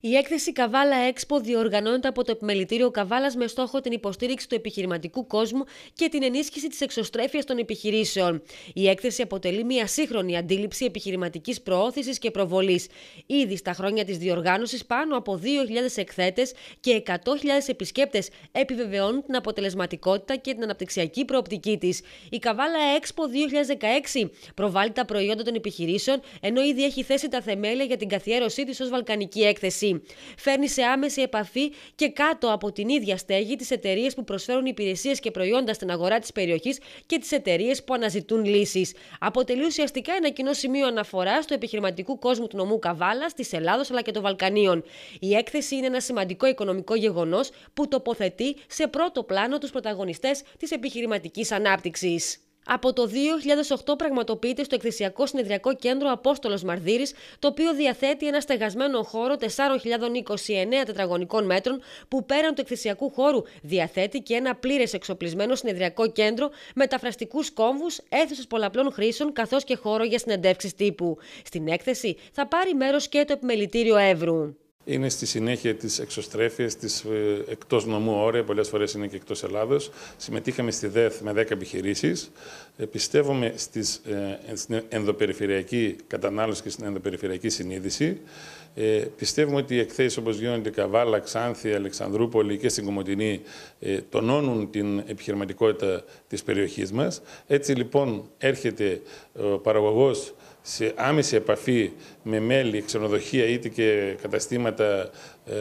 Η έκθεση Καβάλα Expo διοργανώνεται από το Επιμελητήριο Καβάλας με στόχο την υποστήριξη του επιχειρηματικού κόσμου και την ενίσχυση της εξωστρέφειας των επιχειρήσεων. Η έκθεση αποτελεί μια σύγχρονη αντίληψη επιχειρηματικής προώθησης και προβολής. Ήδη στα χρόνια της διοργάνωσης, πάνω από 2.000 εκθέτες και 100.000 επισκέπτες επιβεβαιώνουν την αποτελεσματικότητα και την αναπτυξιακή προοπτική της. Η Καβάλα Expo 2016 προβάλλει τα προϊόντα των επιχειρήσεων, ενώ ήδη έχει θέσει τα θεμέλια για την καθιέρωσή της ως βαλκανική έκθεση. Φέρνει σε άμεση επαφή και κάτω από την ίδια στέγη τις εταιρείες που προσφέρουν υπηρεσίες και προϊόντα στην αγορά της περιοχής και τις εταιρείες που αναζητούν λύσεις. Αποτελεί ουσιαστικά ένα κοινό σημείο αναφοράς του επιχειρηματικού κόσμου του νομού Καβάλας, της Ελλάδος αλλά και των Βαλκανίων. Η έκθεση είναι ένα σημαντικό οικονομικό γεγονός που τοποθετεί σε πρώτο πλάνο τους πρωταγωνιστές της επιχειρηματικής ανάπτυξης. Από το 2008 πραγματοποιείται στο Εκθεσιακό Συνεδριακό Κέντρο Απόστολος Μαρδύρης, το οποίο διαθέτει ένα στεγασμένο χώρο 4.029 τετραγωνικών μέτρων, που πέραν του εκκλησιακού χώρου διαθέτει και ένα πλήρες εξοπλισμένο συνεδριακό κέντρο, μεταφραστικού κόμβους, αίθουσες πολλαπλών χρήσεων καθώς και χώρο για συνεντεύξεις τύπου. Στην έκθεση θα πάρει μέρος και το επιμελητήριο Εύρου είναι στη συνέχεια της εξωστρέφειας, της ε, εκτός νομού όρια, πολλές φορές είναι και εκτός Ελλάδος. Συμμετείχαμε στη ΔΕΘ με 10 επιχειρήσεις. Ε, πιστεύουμε στις, ε, στην ενδοπεριφερειακή κατανάλωση και στην ενδοπεριφερειακή συνείδηση. Ε, πιστεύουμε ότι οι εκθέσεις όπως γίνονται Καβάλα, Ξάνθη, Αλεξανδρούπολη και στην Κομωτινή ε, τονώνουν την επιχειρηματικότητα της περιοχής μας. Έτσι λοιπόν έρχεται ο παραγωγός σε άμεση επαφή με μέλη, ξενοδοχεία είτε και καταστήματα ε,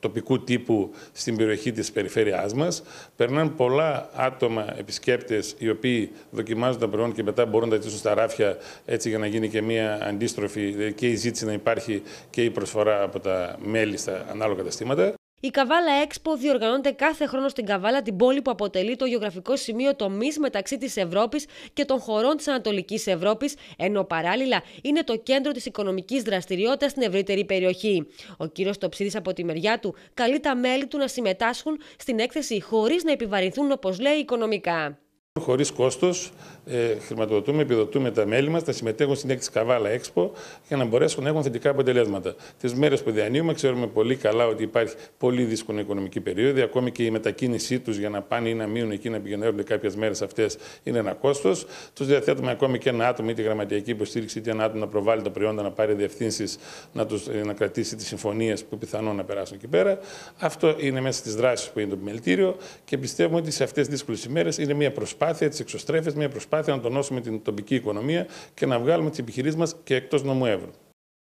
τοπικού τύπου στην περιοχή της περιφέρειάς μας. Περνάνε πολλά άτομα, επισκέπτες, οι οποίοι δοκιμάζουν τα προϊόντα και μετά μπορούν να τα τίσουν στα ράφια έτσι για να γίνει και μια αντίστροφη ε, και η ζήτηση να υπάρχει και η προσφορά από τα μέλη στα ανάλογα καταστήματα. Η Καβάλα Expo διοργανώνεται κάθε χρόνο στην Καβάλα, την πόλη που αποτελεί το γεωγραφικό σημείο τομής μεταξύ της Ευρώπης και των χωρών της Ανατολικής Ευρώπης, ενώ παράλληλα είναι το κέντρο της οικονομικής δραστηριότητας στην ευρύτερη περιοχή. Ο κύριος Τοψίδης από τη μεριά του καλεί τα μέλη του να συμμετάσχουν στην έκθεση χωρίς να επιβαρυνθούν, όπως λέει, οικονομικά. Χωρίς κόστος, ε, χρηματοδοτούμε, επιδοτούμε τα μέλη μας, τα συμμετέχουν στην έκθεση Καβάλα Expo για να μπορέσουν να έχουν θετικά αποτελέσματα. Τις μέρες που διανύουμε ξέρουμε πολύ καλά ότι υπάρχει πολύ δύσκολη οικονομική περίοδο, ακόμη και η μετακίνησή τους για να πάνε ή να μείνουν εκεί να πηγαίνουν κάποιες μέρες αυτές, είναι ένα κόστος. Τους διαθέτουμε ακόμη και ένα άτομο ή τη γραμματιακή υποστήριξη είτε ένα άτομο να προβάλλει τα προϊόντα, να πάρει διευθύνσεις, να, ε, να κρατήσει τις συμφωνίες που πιθανόν να περάσουν εκεί πέρα. Αυτό είναι μέσα στις δράσεις που είναι το επιμελητήριο και πιστεύουμε ότι σε αυτές τις δύσκολες ημέρες είναι μια προσπάθεια προσπάθεια της εξωστρέφειας, μια προσπάθεια να τονώσουμε την τοπική οικονομία και να βγάλουμε τις επιχειρήσεις μας και εκτός νομού εύρου.